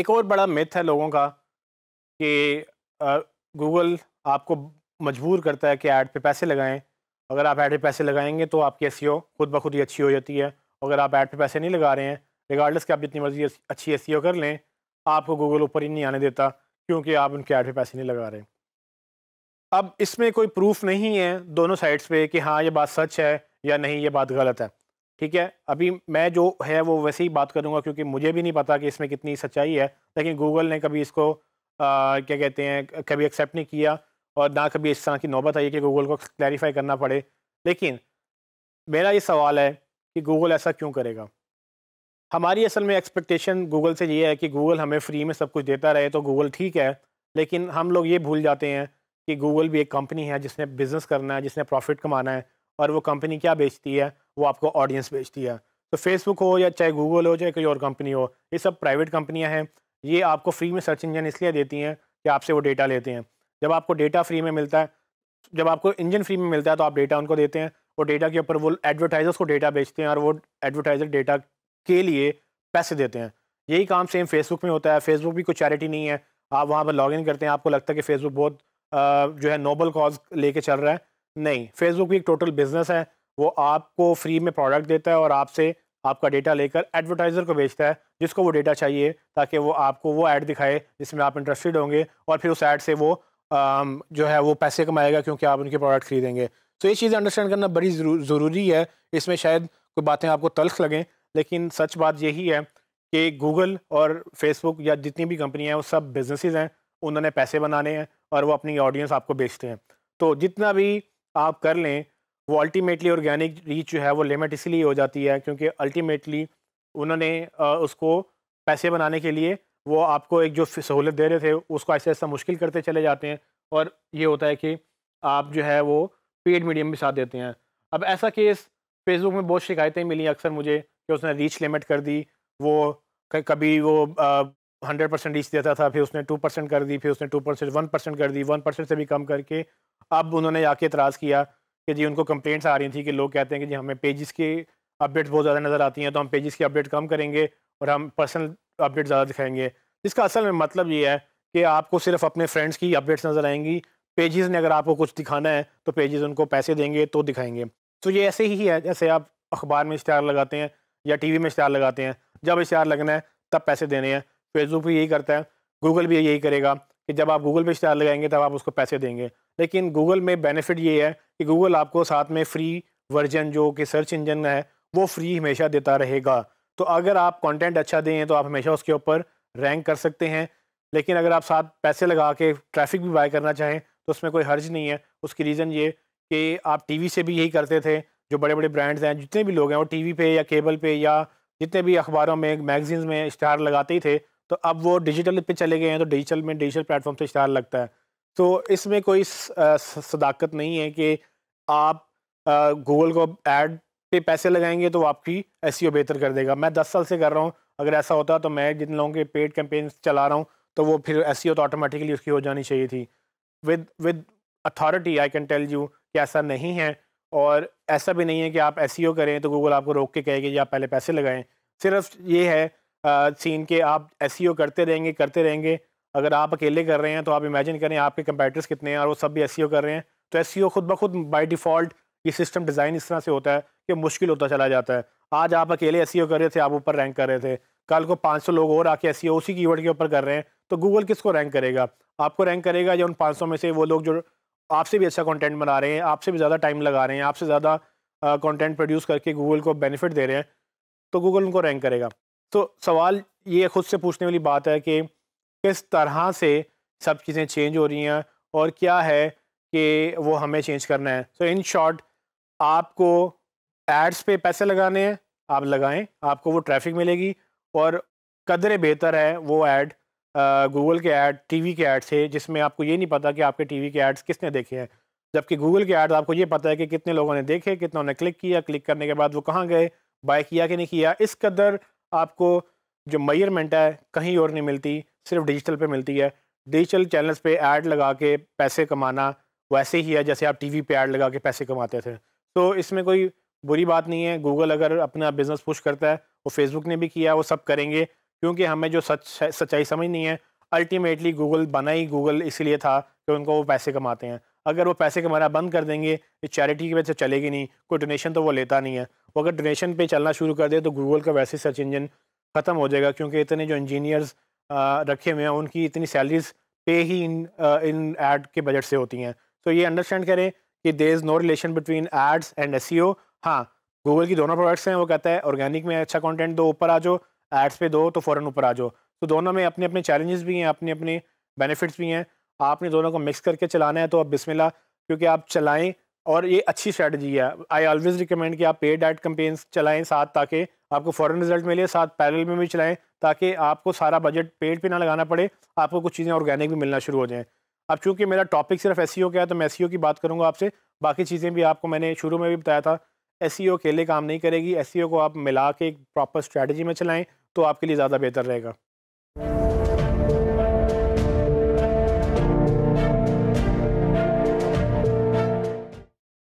एक और बड़ा मिथ है लोगों का कि गूगल आपको मजबूर करता है कि ऐड पे पैसे लगाएं अगर आप ऐड पे पैसे लगाएंगे तो आपकी एस e खुद ब खुद ही अच्छी हो जाती है अगर आप ऐड पे पैसे नहीं लगा रहे हैं रिगार्डलेस कि आप जितनी मर्जी अच्छी एस e कर लें आपको गूगल ऊपर ही नहीं आने देता क्योंकि आप उनके ऐड पे पैसे नहीं लगा रहे अब इसमें कोई प्रूफ नहीं है दोनों साइड्स पे कि हाँ ये बात सच है या नहीं ये बात गलत है ठीक है अभी मैं जो है वो वैसे ही बात करूँगा क्योंकि मुझे भी नहीं पता कि इसमें कितनी सच्चाई है लेकिन गूगल ने कभी इसको आ, क्या कहते हैं कभी एक्सेप्ट नहीं किया और ना कभी इस तरह की नौबत आई कि गूगल को क्लैरिफाई करना पड़े लेकिन मेरा ये सवाल है कि गूगल ऐसा क्यों करेगा हमारी असल में एक्सपेक्टेशन गूगल से ये है कि गूगल हमें फ्री में सब कुछ देता रहे तो गूगल ठीक है लेकिन हम लोग ये भूल जाते हैं कि गूगल भी एक कंपनी है जिसने बिज़नेस करना है जिसने प्रॉफिट कमाना है और वो कंपनी क्या बेचती है वो आपको ऑडियंस बेचती है तो फेसबुक हो या चाहे गूगल हो चाहे कोई और कंपनी हो ये सब प्राइवेट कंपनियां हैं ये आपको फ्री में सर्च इंजन इसलिए देती हैं कि आपसे वो डेटा लेते हैं जब आपको डेटा फ्री में मिलता है जब आपको इंजन फ्री में मिलता है तो आप डेटा उनको देते हैं और डेटा के ऊपर वो एडवर्टाइजर्स को डेटा बेचते हैं और वो एडवर्टाइजर डेटा के लिए पैसे देते हैं यही काम सेम फेसबुक में होता है फेसबुक भी कोई चैरिटी नहीं है आप वहाँ पर लॉग करते हैं आपको लगता है कि फेसबुक बहुत जो है नोबल कॉज लेके चल रहा है नहीं फेसबुक भी एक टोटल बिजनेस है वो आपको फ्री में प्रोडक्ट देता है और आपसे आपका डेटा लेकर एडवर्टाइज़र को बेचता है जिसको वो डेटा चाहिए ताकि वो आपको वो ऐड दिखाए जिसमें आप इंटरेस्टेड होंगे और फिर उस ऐड से वो जो है वो पैसे कमाएगा क्योंकि आप उनके प्रोडक्ट खरीदेंगे तो ये चीज़ें अंडरस्टैंड करना बड़ी ज़रूरी है इसमें शायद कोई बातें आपको तल्ख लगें लेकिन सच बात यही है कि गूगल और फेसबुक या जितनी भी कंपनियाँ हैं वो सब बिज़नेस हैं उन्होंने पैसे बनाने हैं और वो अपनी ऑडियंस आपको बेचते हैं तो जितना भी आप कर लें वो अल्टीमेटली ऑर्गेनिक रीच जो है वो लिमिट इसलिए हो जाती है क्योंकि अल्टीमेटली उन्होंने उसको पैसे बनाने के लिए वो आपको एक जो सहूलत दे रहे थे उसको ऐसे ऐसा मुश्किल करते चले जाते हैं और ये होता है कि आप जो है वो पेड मीडियम भी साथ देते हैं अब ऐसा केस फेसबुक में बहुत शिकायतें मिली अक्सर मुझे कि उसने रीच लिमिट कर दी वो कभी वो हंड्रेड परसेंट रीच देता था फिर उसने टू परसेंट कर दी फिर उसने टू परसेंट वन परसेंट कर दी वन परसेंट से भी कम करके अब उन्होंने आके इतराज़ किया कि जी उनको कंप्लेंट्स आ रही थी कि लोग कहते हैं कि जी हमें पेजेस की अपडेट्स बहुत ज़्यादा नज़र आती हैं तो हम पेजेस की अपडेट कम करेंगे और हम पर्सनल अपडेट ज़्यादा दिखाएंगे इसका असल में मतलब ये है कि आपको सिर्फ अपने फ्रेंड्स की अपडेट्स नज़र आएंगी पेजेस ने अगर आपको कुछ दिखाना है तो पेजेस उनको पैसे देंगे तो दिखाएंगे तो ये ऐसे ही है जैसे आप अखबार में इश्तहार लगाते हैं या वी में इश्तहार लगाते हैं जब इश्तहार लगना है तब पैसे देने हैं फेसबुक भी यही करता है गूगल भी यही करेगा कि जब आप गूगल पर इश्तहार लगाएंगे तब आप उसको पैसे देंगे लेकिन गूगल में बेनिफिट ये है कि गूगल आपको साथ में फ्री वर्जन जो कि सर्च इंजन है वो फ्री हमेशा देता रहेगा तो अगर आप कंटेंट अच्छा दें तो आप हमेशा उसके ऊपर रैंक कर सकते हैं लेकिन अगर आप साथ पैसे लगा के ट्रैफिक भी बाय करना चाहें तो उसमें कोई हर्ज नहीं है उसकी रीज़न ये कि आप टीवी से भी यही करते थे जो बड़े बड़े ब्रांड्स हैं जितने भी लोग हैं वो टीवी पे या केबल पे या जितने भी अखबारों में मैगजीन्स में इश्तहार लगाते ही थे तो अब वो डिजिटल पे चले गए हैं तो डिजिटल में डिजिटल प्लेटफॉर्म से इश्तहार लगता है तो इसमें कोई सदाकत नहीं है कि आप गूगल को ऐड पे पैसे लगाएंगे तो आपकी एस e बेहतर कर देगा मैं दस साल से कर रहा हूँ अगर ऐसा होता तो मैं जिन लोगों के पेड कैंपेन्स चला रहा हूँ तो वो फिर एस e तो ऑटोमेटिकली उसकी हो जानी चाहिए थी with with authority I can tell you कि ऐसा नहीं है और ऐसा भी नहीं है कि आप एस e करें तो गूगल आपको रोक के कहेगी या पहले पैसे लगाएं सिर्फ ये है सीन के आप एस करते रहेंगे करते रहेंगे अगर आप अकेले कर रहे हैं तो आप इमेजिन करें आपके कंपेटर्स कितने हैं और वो सब भी एस e कर रहे हैं तो एस e खुद ब खुद बाई डिफ़ॉल्ट ये सिस्टम डिज़ाइन इस तरह से होता है कि मुश्किल होता चला जाता है आज आप अकेले एस e कर रहे थे आप ऊपर रैंक कर रहे थे कल को 500 लोग और आके एस उसी की के ऊपर कर रहे हैं तो गूगल किसको रैंक करेगा आपको रैंक करेगा या उन पाँच में से वो लोग जो आपसे भी अच्छा कॉन्टेंट बना रहे हैं आपसे भी ज़्यादा टाइम लगा रहे हैं आपसे ज़्यादा कॉन्टेंट प्रोड्यूस करके गूगल को बेनिफिट दे रहे हैं तो गूगल उनको रैंक करेगा तो सवाल ये खुद से पूछने वाली बात है कि किस तरह से सब चीज़ें चेंज हो रही हैं और क्या है कि वो हमें चेंज करना है सो इन शॉर्ट आपको एड्स पे पैसे लगाने हैं आप लगाएं आपको वो ट्रैफिक मिलेगी और कदर बेहतर है वो ऐड गूगल के ऐड टीवी के ऐड से जिसमें आपको ये नहीं पता कि आपके टीवी के एड्स किसने देखे हैं जबकि गूगल के ऐड आपको ये पता है कि कितने लोगों ने देखे कितनों ने क्लिक किया क्लिक करने के बाद वो कहाँ गए बाय किया कि नहीं किया इस कदर आपको जो मयरमेंट है कहीं और नहीं मिलती सिर्फ डिजिटल पे मिलती है डिजिटल चैनल्स पे ऐड लगा के पैसे कमाना वैसे ही है जैसे आप टीवी पे ऐड लगा के पैसे कमाते थे तो इसमें कोई बुरी बात नहीं है गूगल अगर अपना बिज़नेस पुश करता है वो फेसबुक ने भी किया वो सब करेंगे क्योंकि हमें जो सच सच्चाई समझनी है अल्टीमेटली गूगल बना ही गूगल इसलिए था कि उनको वो पैसे कमाते हैं अगर वो पैसे कमाना बंद कर देंगे तो चैरिटी की वजह से चलेगी नहीं कोई डोनेशन तो वो लेता नहीं है वो अगर डोनेशन पे चलना शुरू कर दे तो गूगल का वैसे सर्च इंजन ख़त्म हो जाएगा क्योंकि इतने जो इंजीनियर्स रखे हुए हैं उनकी इतनी सैलरीज पे ही इन इन एड के बजट से होती हैं तो ये अंडरस्टैंड करें कि there is no relation between ads and S C O हाँ गूगल की दोनों प्रोडक्ट्स हैं वो कहता है ऑर्गेनिक में अच्छा कॉन्टेंट दो ऊपर आ जाओ एड्स पे दो तो फ़ौरन ऊपर आ जाओ तो दोनों में अपने अपने चैलेंजेस भी हैं अपने अपने बेनिफिट्स भी हैं आपने दोनों को मिक्स करके चलाना है तो आप बिस्मिल्ला क्योंकि आप चलाएं और ये अच्छी स्ट्रैटेजी है आई ऑलवेज रिकमेंड कि आप पेड एड कम्पेन्स चलाएं साथ ताकि आपको फ़ौरन रिजल्ट मिले साथ पैरल में भी चलाएं ताकि आपको सारा बजट पेड पे ना लगाना पड़े आपको कुछ चीज़ें ऑर्गेनिक भी मिलना शुरू हो जाएँ अब चूँकि मेरा टॉपिक सिर्फ एस e का है तो मैं एस e की बात करूँगा आपसे बाकी चीज़ें भी आपको मैंने शुरू में भी बताया था एस e अकेले काम नहीं करेगी एस को आप मिला के एक प्रॉपर स्ट्रैटेजी में चलाएँ तो आपके लिए ज़्यादा बेहतर रहेगा